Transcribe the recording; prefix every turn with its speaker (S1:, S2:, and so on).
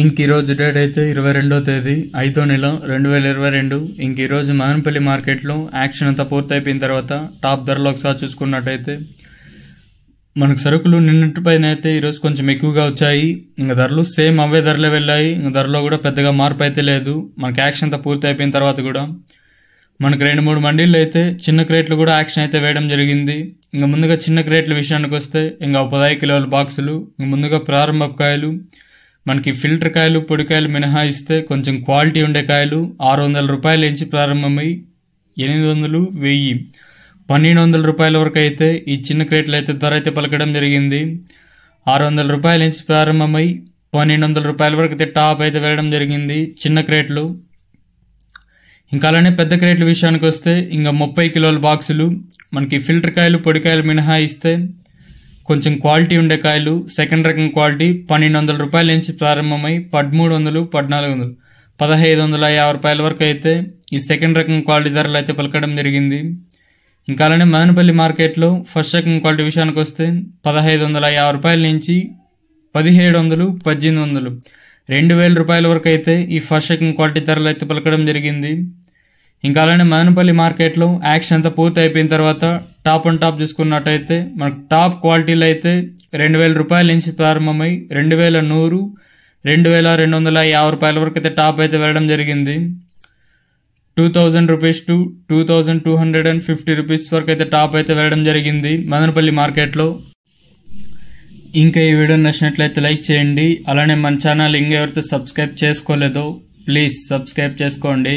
S1: ఇంక ఈరోజు డేట్ అయితే ఇరవై రెండో తేదీ ఐదో నెల రెండు వేల ఇరవై రెండు ఇంక ఈరోజు మదనపల్లి మార్కెట్లో యాక్షన్ అంతా పూర్తయిపోయిన తర్వాత టాప్ ధరలో ఒకసారి చూసుకున్నట్టయితే మనకు సరుకులు పైన అయితే ఈరోజు కొంచెం ఎక్కువగా వచ్చాయి ఇంకా ధరలు సేమ్ అవే ధరలే వెళ్ళాయి ఇంకా ధరలో కూడా పెద్దగా మార్పు అయితే లేదు మనకి యాక్షన్ అంతా పూర్తి అయిపోయిన తర్వాత కూడా మనకు రెండు మూడు మండీలు అయితే చిన్న క్రేట్లు కూడా యాక్షన్ అయితే వేయడం జరిగింది ఇంకా ముందుగా చిన్న క్రేట్ల విషయానికి వస్తే ఇంకా పదహైదు కిలోల బాక్సులు ఇంక ముందుగా ప్రారంభకాయలు మనకి ఫిల్టర్ కాయలు పొడికాయలు మినహాయిస్తే కొంచెం క్వాలిటీ ఉండే కాయలు ఆరు వందల రూపాయల నుంచి ప్రారంభమై ఎనిమిది వందలు వెయ్యి పన్నెండు వందల రూపాయల వరకు అయితే ఈ చిన్న క్రేట్లు అయితే ధర అయితే పలకడం జరిగింది ఆరు వందల రూపాయల నుంచి ప్రారంభమై పన్నెండు వందల రూపాయల వరకు అయితే టాప్ అయితే వెళ్ళడం జరిగింది చిన్న క్రేట్లు ఇంకా అలానే పెద్ద క్రేట్ల విషయానికి వస్తే ఇంకా ముప్పై కిలోల బాక్సులు మనకి ఫిల్టర్ కాయలు పొడికాయలు మినహాయిస్తే కొంచెం క్వాలిటీ ఉండే కాయలు సెకండ్ రకం క్వాలిటీ పన్నెండు వందల రూపాయల నుంచి ప్రారంభమై పదమూడు వందలు పద్నాలుగు వందలు పదహైదు వందల యాభై రూపాయల వరకు అయితే ఈ సెకండ్ రకం క్వాలిటీ ధరలు అయితే పలకడం జరిగింది ఇంకా అలానే మదనపల్లి మార్కెట్లో ఫస్ట్ రకం క్వాలిటీ విషయానికి వస్తే పదహైదు వందల యాభై రూపాయల నుంచి పదిహేడు వందలు పద్దెనిమిది వందలు రెండు వేల రూపాయల వరకు అయితే ఈ ఫస్ట్ రకం క్వాలిటీ ధరలు అయితే పలకడం జరిగింది ఇంకా అలానే మదనపల్లి మార్కెట్లో యాక్షన్ అంతా పూర్తి అయిపోయిన తర్వాత టాప్ అండ్ టాప్ చూసుకున్నట్టయితే మనకు టాప్ క్వాలిటీలో అయితే రెండు వేల రూపాయల నుంచి ప్రారంభమై రెండు వేల నూరు రెండు వేల రెండు వందల యాభై రూపాయల వరకు అయితే టాప్ అయితే వెళ్ళడం జరిగింది two thousand rupees to two thousand two hundred and fifty rupees వరకు అయితే టాప్ అయితే వెళ్ళడం జరిగింది మదనపల్లి మార్కెట్లో ఇంకా ఈ వీడియో నచ్చినట్లయితే లైక్ చేయండి అలానే మన ఛానల్ ఇంకెవరితో సబ్స్క్రైబ్ చేసుకోలేదో ప్లీజ్ సబ్స్క్రైబ్ చేసుకోండి